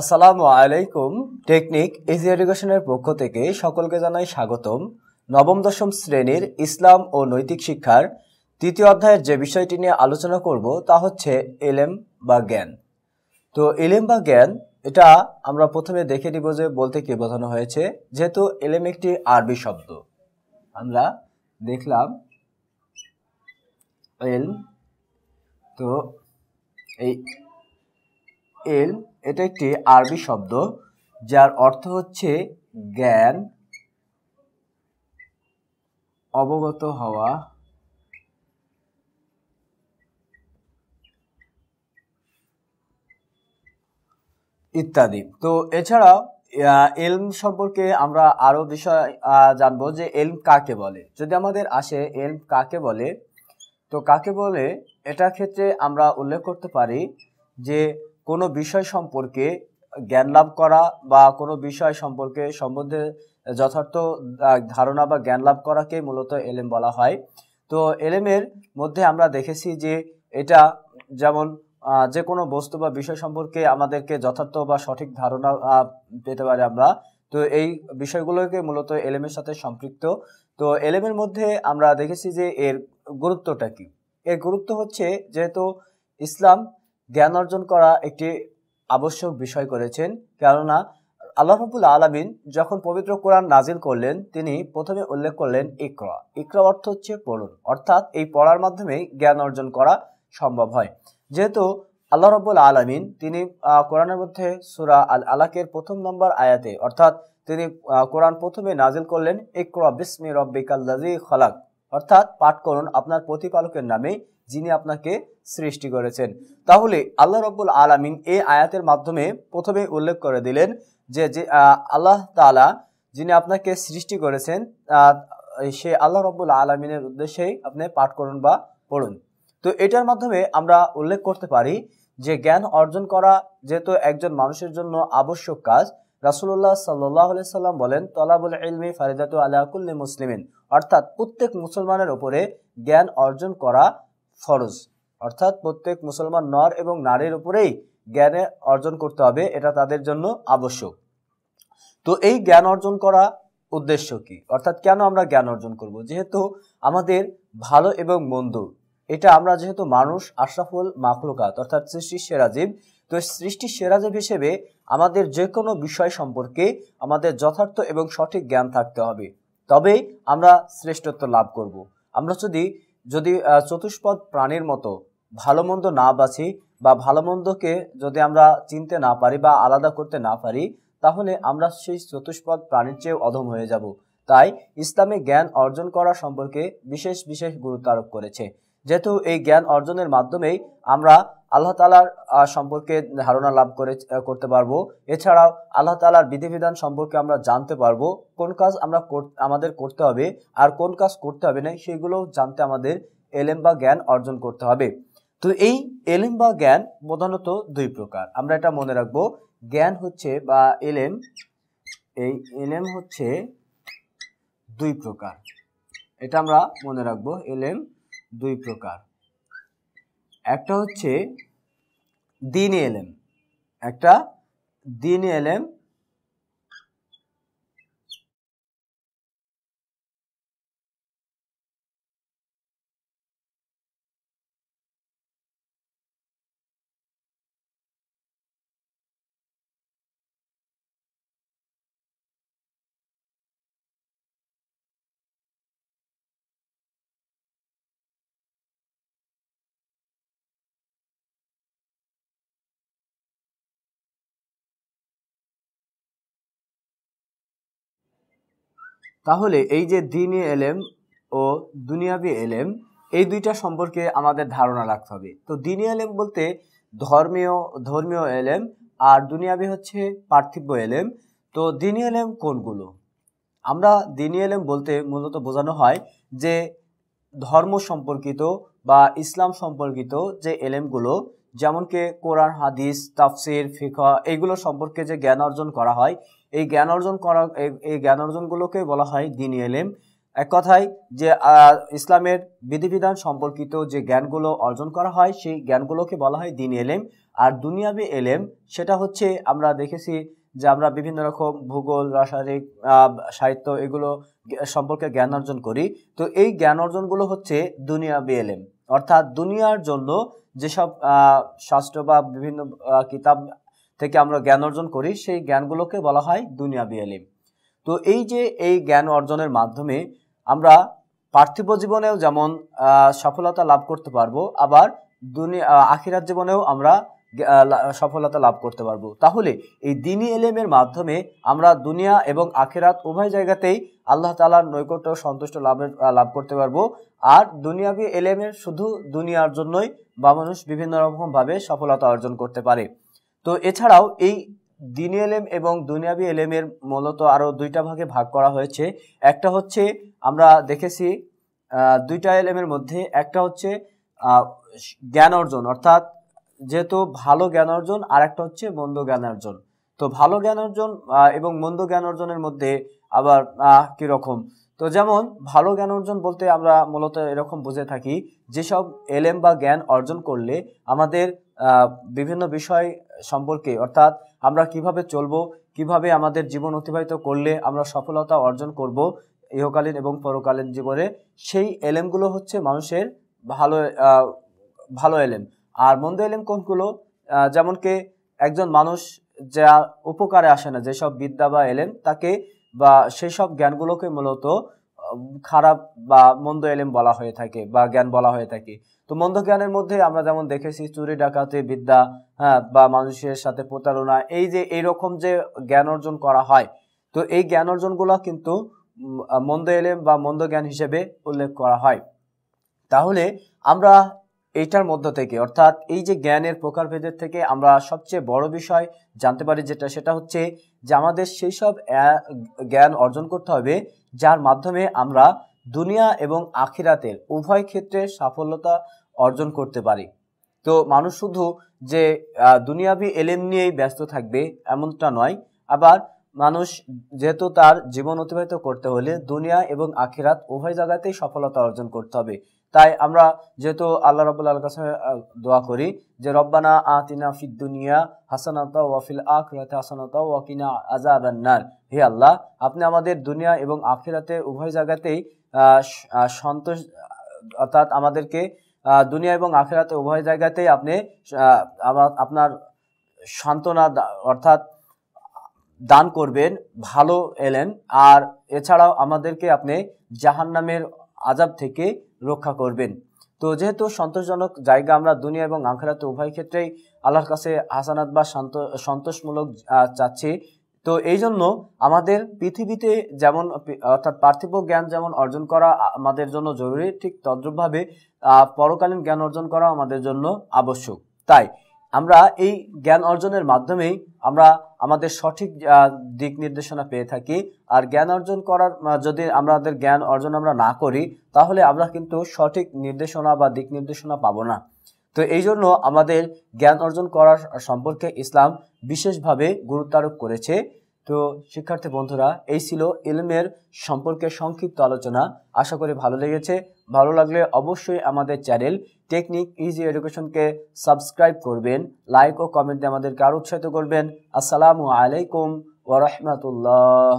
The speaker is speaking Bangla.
আসসালামু আলাইকুম টেকনিক ইজি এডুকেশনের পক্ষ থেকে সকলকে জানাই স্বাগতম নবম দশম শ্রেণীর ইসলাম ও নৈতিক শিক্ষার তৃতীয় অধ্যায়ের যে বিষয়টি নিয়ে আলোচনা করব তা হচ্ছে এলেম বা জ্ঞান তো এলেম বা জ্ঞান এটা আমরা প্রথমে দেখে নিব যে বলতে কি বোঝানো হয়েছে যেহেতু এলেম একটি আরবি শব্দ আমরা দেখলাম এল তো এই এল এটা একটি আরবি শব্দ যার অর্থ হচ্ছে জ্ঞান অবগত হওয়া ইত্যাদি তো এছাড়াও এলম সম্পর্কে আমরা আরও বিষয় জানব যে এলম কাকে বলে যদি আমাদের আসে এলম কাকে বলে তো কাকে বলে এটা ক্ষেত্রে আমরা উল্লেখ করতে পারি যে কোনো বিষয় সম্পর্কে জ্ঞান লাভ করা বা কোনো বিষয় সম্পর্কে সম্বন্ধে যথার্থ ধারণা বা জ্ঞান লাভ করাকে মূলত এলেম বলা হয় তো এলেমের মধ্যে আমরা দেখেছি যে এটা যেমন যে কোনো বস্তু বা বিষয় সম্পর্কে আমাদেরকে যথার্থ বা সঠিক ধারণা পেতে পারি আমরা তো এই বিষয়গুলোকে মূলত এলেমের সাথে সম্পৃক্ত তো এলেমের মধ্যে আমরা দেখেছি যে এর গুরুত্বটা কি এর গুরুত্ব হচ্ছে যেহেতু ইসলাম জ্ঞান অর্জন করা একটি আবশ্যক বিষয় করেছেন কেননা আল্লাহ রাবুল আলমিন যখন পবিত্র কোরআন নাজিল করলেন তিনি প্রথমে উল্লেখ করলেন ইকরা ইকরা অর্থ হচ্ছে পড়ুন অর্থাৎ এই পড়ার মাধ্যমেই জ্ঞান অর্জন করা সম্ভব হয় যেহেতু আল্লাহ রব্বুল আলমিন তিনি কোরআনের মধ্যে সুরা আল আলাকের প্রথম নম্বর আয়াতে অর্থাৎ তিনি কোরআন প্রথমে নাজিল করলেন ইকরা বিসমি রব্বিকাল্লাজি খলাক অর্থাৎ পাঠ করুন আপনার প্রতিপালকের নামে যিনি আপনাকে সৃষ্টি করেছেন তাহলে আল্লাহ রব্বুল আলমিন এই আয়াতের মাধ্যমে প্রথমে উল্লেখ করে দিলেন যে যে আল্লাহ তালা যিনি আপনাকে সৃষ্টি করেছেন সে আল্লাহ রব্বুল আলমিনের উদ্দেশ্যেই আপনি পাঠ করুন বা পড়ুন তো এটার মাধ্যমে আমরা উল্লেখ করতে পারি যে জ্ঞান অর্জন করা যেহেতু একজন মানুষের জন্য আবশ্যক কাজ রাসুল্লাহ সাল্লাহ সাল্লাম বলেন তলাবুল ইলমি ফারিদাত আলাকুল্লি মুসলিমিন অর্থাৎ প্রত্যেক মুসলমানের ওপরে জ্ঞান অর্জন করা ফরজ অর্থাৎ প্রত্যেক মুসলমান নর এবং নারীর উপরেই জ্ঞানে অর্জন করতে হবে এটা তাদের জন্য আবশ্যক তো এই জ্ঞান অর্জন করা উদ্দেশ্য কি অর্থাৎ কেন আমরা জ্ঞান অর্জন করব যেহেতু আমাদের ভালো এবং মন্দ এটা আমরা যেহেতু মানুষ আশরাফুল মাখলুকাত অর্থাৎ শ্রী সেরাজীব তো সৃষ্টির সেরাজব হিসেবে আমাদের যে কোনো বিষয় সম্পর্কে আমাদের যথার্থ এবং সঠিক জ্ঞান থাকতে হবে তবেই আমরা শ্রেষ্ঠত্ব লাভ করব। আমরা যদি যদি চতুষ্পদ প্রাণীর মতো ভালো মন্দ না বাছি বা ভালো মন্দকে যদি আমরা চিনতে না পারি বা আলাদা করতে না পারি তাহলে আমরা সেই চতুষ্পদ প্রাণীর চেয়ে অধম হয়ে যাব তাই ইসলামে জ্ঞান অর্জন করা সম্পর্কে বিশেষ বিশেষ গুরুত্ব আরোপ করেছে যেহেতু এই জ্ঞান অর্জনের মাধ্যমেই আমরা আল্লাহ তালার সম্পর্কে ধারণা লাভ করে করতে পারবো এছাড়াও আল্লাহ তালার বিধিবিধান সম্পর্কে আমরা জানতে পারবো কোন কাজ আমরা আমাদের করতে হবে আর কোন কাজ করতে হবে না সেগুলো জানতে আমাদের এলেম বা জ্ঞান অর্জন করতে হবে তো এই এলেম বা জ্ঞান প্রধানত দুই প্রকার আমরা এটা মনে রাখবো জ্ঞান হচ্ছে বা এলেম এই এলেম হচ্ছে দুই প্রকার এটা আমরা মনে রাখবো এলেম দুই প্রকার একটা হচ্ছে দিন এলএম একটা দিন এলএম তাহলে এই যে দিনী এলেম ও দুনিয়াবি এলেম এই দুইটা সম্পর্কে আমাদের ধারণা রাখতে হবে তো দিনই এলেম বলতে ধর্মীয় ধর্মীয় এলেম আর দুনিয়াবি হচ্ছে পার্থিব্য এলেম তো দিনী এলেম কোনগুলো আমরা দিনী এলেম বলতে মূলত বোঝানো হয় যে ধর্ম সম্পর্কিত বা ইসলাম সম্পর্কিত যে এলেমগুলো যেমনকে কোরআন হাদিস তাফসির ফিকা এগুলো সম্পর্কে যে জ্ঞান অর্জন করা হয় এই জ্ঞান অর্জন করা এই জ্ঞান অর্জনগুলোকে বলা হয় দিনী এলেম এক কথায় যে ইসলামের বিধিবিধান সম্পর্কিত যে জ্ঞানগুলো অর্জন করা হয় সেই জ্ঞানগুলোকে বলা হয় দিন এলেম আর দুনিয়াবি এলেম সেটা হচ্ছে আমরা দেখেছি যে আমরা বিভিন্ন রকম ভূগোল রাসায়নিক সাহিত্য এগুলো সম্পর্কে জ্ঞান অর্জন করি তো এই জ্ঞান অর্জনগুলো হচ্ছে দুনিয়াবি এলেম অর্থাৎ দুনিয়ার জন্য যেসব শাস্ত্র বা বিভিন্ন কিতাব থেকে আমরা জ্ঞান অর্জন করি সেই জ্ঞানগুলোকে বলা হয় দুনিয়াবি এলিম তো এই যে এই জ্ঞান অর্জনের মাধ্যমে আমরা পার্থিব জীবনেও যেমন সফলতা লাভ করতে পারবো আবার দুনিয়া আখিরাত জীবনেও আমরা সফলতা লাভ করতে পারবো তাহলে এই দিনী এলেমের মাধ্যমে আমরা দুনিয়া এবং আখেরাত উভয় জায়গাতেই আল্লাহ তালার নৈকট্য সন্তুষ্ট লাভের লাভ করতে পারবো আর দুনিয়াবি এলেমের শুধু দুনিয়ার জন্যই বা মানুষ বিভিন্ন রকমভাবে সফলতা অর্জন করতে পারে তো এছাড়াও এই দিনী এলেম এবং দুনিয়াবি এলেমের মূলত আরও দুইটা ভাগে ভাগ করা হয়েছে একটা হচ্ছে আমরা দেখেছি দুইটা এলেমের মধ্যে একটা হচ্ছে জ্ঞান অর্জন অর্থাৎ যেহেতু ভালো জ্ঞান অর্জন আর একটা হচ্ছে মন্দ জ্ঞান অর্জন তো ভালো জ্ঞান অর্জন এবং মন্দ জ্ঞান অর্জনের মধ্যে আবার কীরকম তো যেমন ভালো জ্ঞান অর্জন বলতে আমরা মূলত এরকম বুঝে থাকি যেসব এলেম বা জ্ঞান অর্জন করলে আমাদের বিভিন্ন বিষয় সম্পর্কে অর্থাৎ আমরা কিভাবে চলব কিভাবে আমাদের জীবন অতিবাহিত করলে আমরা সফলতা অর্জন করব ইহকালীন এবং পরকালীন জীবনে সেই এলেমগুলো হচ্ছে মানুষের ভালো ভালো এলেম আর মন্দ এলেম কোনগুলো যেমনকে একজন মানুষ যা উপকারে আসে না যেসব বিদ্যা বা এলেম তাকে বা সেই সব জ্ঞানগুলোকে মূলত খারাপ বা মন্দ এলেম বলা হয়ে থাকে বা জ্ঞান বলা হয়ে থাকে তো মন্দ জ্ঞানের মধ্যে আমরা যেমন দেখেছি চুরি ডাকাতি বিদ্যা হ্যাঁ বা মানুষের সাথে প্রতারণা এই যে এইরকম যে জ্ঞান অর্জন করা হয় তো এই জ্ঞান অর্জনগুলো কিন্তু মন্দ এলেম বা মন্দ জ্ঞান হিসেবে উল্লেখ করা হয় তাহলে আমরা এইটার মধ্য থেকে অর্থাৎ এই যে জ্ঞানের প্রকারভেদের থেকে আমরা সবচেয়ে বড় বিষয় জানতে পারি যেটা সেটা হচ্ছে যে আমাদের সেই সব জ্ঞান অর্জন করতে হবে যার মাধ্যমে আমরা দুনিয়া এবং আখিরাতের উভয় ক্ষেত্রে সাফল্যতা অর্জন করতে পারি তো মানুষ শুধু যে দুনিয়াবি এলেম নিয়েই ব্যস্ত থাকবে এমনটা নয় আবার মানুষ যেহেতু তার জীবন অতিবাহিত করতে হলে দুনিয়া এবং আখিরাত উভয় জায়গাতেই সফলতা অর্জন করতে হবে তাই আমরা যেহেতু আল্লাহ রব আল কাছে দোয়া করি যে রব্বানা আতিনা ফিদ্দুনিয়া হাসানাতা ওয়াফিল আখরাতে হাসানতা ওয়াকিনা আজাবান্নার হে আল্লাহ আপনি আমাদের দুনিয়া এবং আখিরাতে উভয় জায়গাতেই সন্তোষ অর্থাৎ আমাদেরকে দুনিয়া এবং আখেরাতে উভয় জায়গাতেই আপনি আপনার সান্ত্বনা অর্থাৎ দান করবেন ভালো এলেন আর এছাড়াও আমাদেরকে আপনি জাহান্নামের আজাব থেকে রক্ষা করবেন তো যেহেতু সন্তোষজনক জায়গা আমরা দুনিয়া এবং আখেরাতে উভয় ক্ষেত্রেই আল্লাহর কাছে হাসানাত বা সন্তোষমূলক চাচ্ছি তো এই জন্য আমাদের পৃথিবীতে যেমন অর্থাৎ পার্থিব জ্ঞান যেমন অর্জন করা আমাদের জন্য জরুরি ঠিক তদ্রুপভাবে পরকালীন জ্ঞান অর্জন করা আমাদের জন্য আবশ্যক তাই আমরা এই জ্ঞান অর্জনের মাধ্যমেই আমরা আমাদের সঠিক দিক নির্দেশনা পেয়ে থাকি আর জ্ঞান অর্জন করার যদি আমাদের জ্ঞান অর্জন আমরা না করি তাহলে আমরা কিন্তু সঠিক নির্দেশনা বা দিক নির্দেশনা পাবো না তো এই জন্য আমাদের জ্ঞান অর্জন করার সম্পর্কে ইসলাম বিশেষভাবে গুরুত্ব আরোপ করেছে তো শিক্ষার্থী বন্ধুরা এই ছিল ইলমের সম্পর্কে সংক্ষিপ্ত আলোচনা আশা করি ভালো লেগেছে ভালো লাগলে অবশ্যই আমাদের চ্যানেল টেকনিক ইজি এডুকেশনকে সাবস্ক্রাইব করবেন লাইক ও কমেন্টে আমাদেরকে আরো উৎসাহিত করবেন আসসালামু আলাইকুম ওরহমতুল্লাহ